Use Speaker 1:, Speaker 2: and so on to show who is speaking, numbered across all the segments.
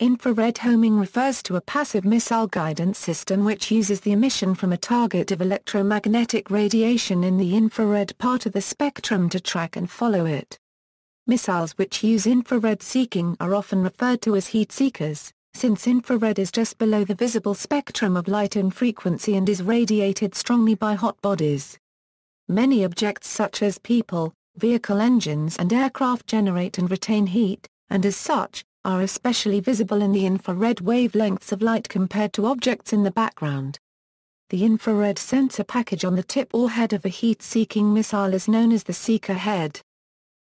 Speaker 1: Infrared homing refers to a passive missile guidance system which uses the emission from a target of electromagnetic radiation in the infrared part of the spectrum to track and follow it. Missiles which use infrared seeking are often referred to as heat seekers, since infrared is just below the visible spectrum of light in frequency and is radiated strongly by hot bodies. Many objects such as people, vehicle engines and aircraft generate and retain heat, and as such, are especially visible in the infrared wavelengths of light compared to objects in the background. The infrared sensor package on the tip or head of a heat-seeking missile is known as the seeker head.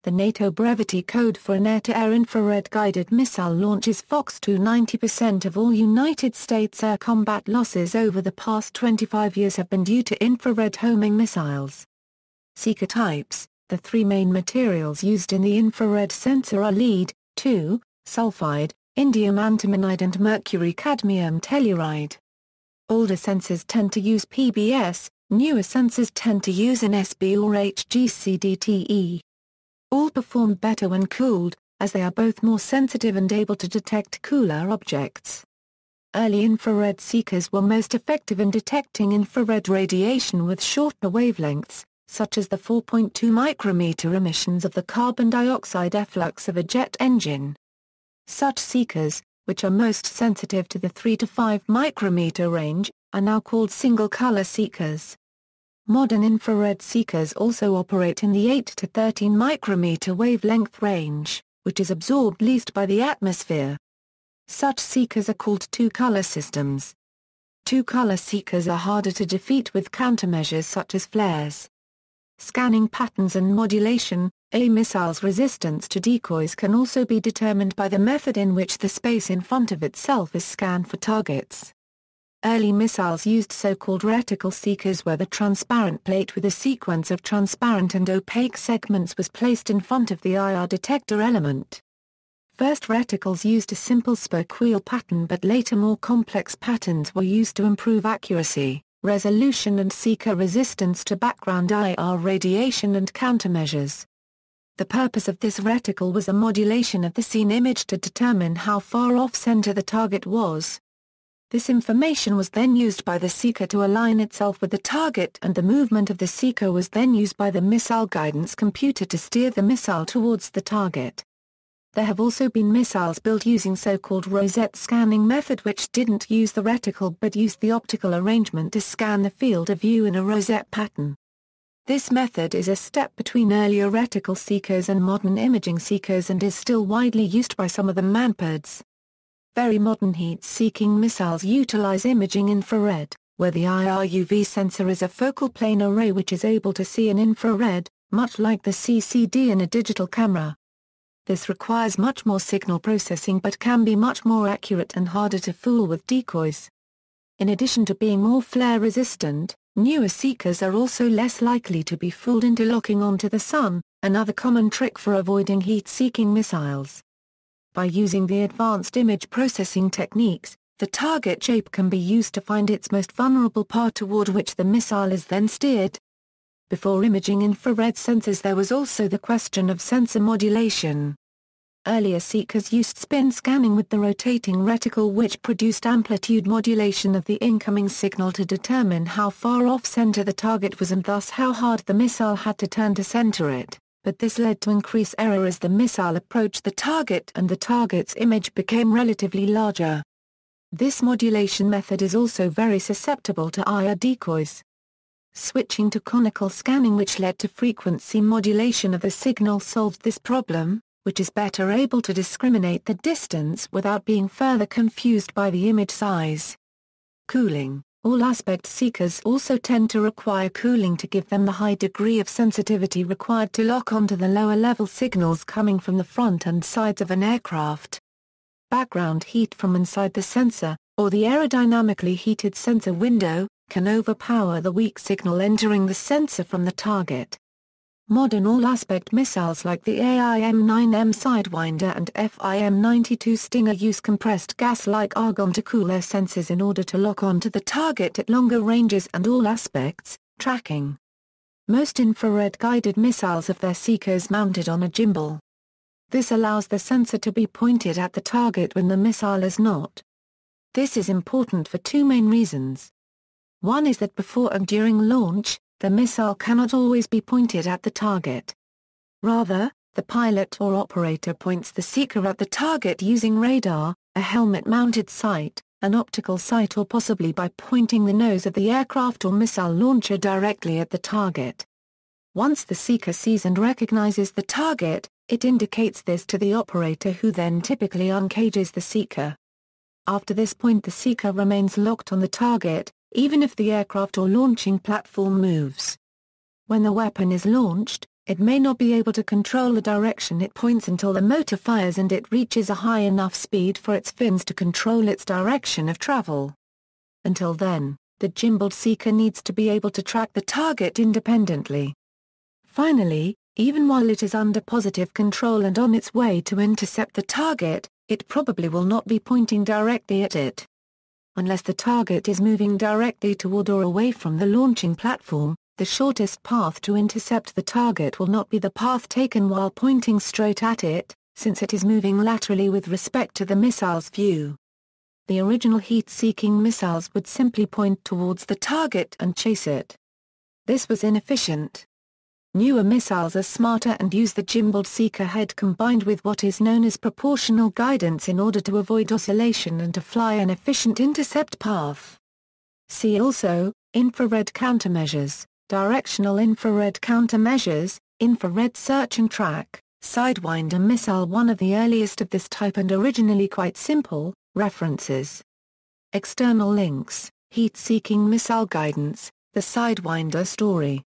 Speaker 1: The NATO brevity code for an air-to-air infrared guided missile launch is Fox 2 90% of all United States air combat losses over the past 25 years have been due to infrared homing missiles. Seeker types, the three main materials used in the infrared sensor are lead, 2, sulfide, indium antimonide and mercury-cadmium telluride. Older sensors tend to use PBS, newer sensors tend to use an SB or HGCDTE. All perform better when cooled, as they are both more sensitive and able to detect cooler objects. Early infrared seekers were most effective in detecting infrared radiation with shorter wavelengths, such as the 4.2 micrometer emissions of the carbon dioxide efflux of a jet engine. Such seekers, which are most sensitive to the 3 to 5 micrometer range, are now called single-color seekers. Modern infrared seekers also operate in the 8 to 13 micrometer wavelength range, which is absorbed least by the atmosphere. Such seekers are called two-color systems. Two-color seekers are harder to defeat with countermeasures such as flares. Scanning patterns and modulation, a missile's resistance to decoys can also be determined by the method in which the space in front of itself is scanned for targets. Early missiles used so-called reticle seekers where the transparent plate with a sequence of transparent and opaque segments was placed in front of the IR detector element. First reticles used a simple wheel pattern but later more complex patterns were used to improve accuracy, resolution and seeker resistance to background IR radiation and countermeasures. The purpose of this reticle was a modulation of the scene image to determine how far off-center the target was. This information was then used by the seeker to align itself with the target and the movement of the seeker was then used by the missile guidance computer to steer the missile towards the target. There have also been missiles built using so-called rosette scanning method which didn't use the reticle but used the optical arrangement to scan the field of view in a rosette pattern. This method is a step between earlier reticle seekers and modern imaging seekers and is still widely used by some of the manpads. Very modern heat-seeking missiles utilize imaging infrared, where the IRUV sensor is a focal plane array which is able to see in infrared, much like the CCD in a digital camera. This requires much more signal processing but can be much more accurate and harder to fool with decoys. In addition to being more flare-resistant, Newer seekers are also less likely to be fooled into locking onto the sun, another common trick for avoiding heat-seeking missiles. By using the advanced image processing techniques, the target shape can be used to find its most vulnerable part toward which the missile is then steered. Before imaging infrared sensors there was also the question of sensor modulation. Earlier seekers used spin scanning with the rotating reticle which produced amplitude modulation of the incoming signal to determine how far off-center the target was and thus how hard the missile had to turn to center it, but this led to increased error as the missile approached the target and the target's image became relatively larger. This modulation method is also very susceptible to IR decoys. Switching to conical scanning which led to frequency modulation of the signal solved this problem, which is better able to discriminate the distance without being further confused by the image size. Cooling All aspect seekers also tend to require cooling to give them the high degree of sensitivity required to lock onto the lower level signals coming from the front and sides of an aircraft. Background heat from inside the sensor, or the aerodynamically heated sensor window, can overpower the weak signal entering the sensor from the target. Modern all-aspect missiles like the AIM-9M Sidewinder and FIM-92 Stinger use compressed gas like argon to cool their sensors in order to lock onto the target at longer ranges and all aspects, tracking. Most infrared-guided missiles have their seekers mounted on a gimbal. This allows the sensor to be pointed at the target when the missile is not. This is important for two main reasons. One is that before and during launch, the missile cannot always be pointed at the target. Rather, the pilot or operator points the seeker at the target using radar, a helmet-mounted sight, an optical sight or possibly by pointing the nose of the aircraft or missile launcher directly at the target. Once the seeker sees and recognizes the target, it indicates this to the operator who then typically uncages the seeker. After this point the seeker remains locked on the target, even if the aircraft or launching platform moves. When the weapon is launched, it may not be able to control the direction it points until the motor fires and it reaches a high enough speed for its fins to control its direction of travel. Until then, the gimbaled seeker needs to be able to track the target independently. Finally, even while it is under positive control and on its way to intercept the target, it probably will not be pointing directly at it unless the target is moving directly toward or away from the launching platform, the shortest path to intercept the target will not be the path taken while pointing straight at it, since it is moving laterally with respect to the missile's view. The original heat-seeking missiles would simply point towards the target and chase it. This was inefficient, Newer missiles are smarter and use the gimbaled seeker head combined with what is known as proportional guidance in order to avoid oscillation and to fly an efficient intercept path. See also, infrared countermeasures, directional infrared countermeasures, infrared search and track, sidewinder missile one of the earliest of this type and originally quite simple, references. External links, heat-seeking missile guidance, the sidewinder story.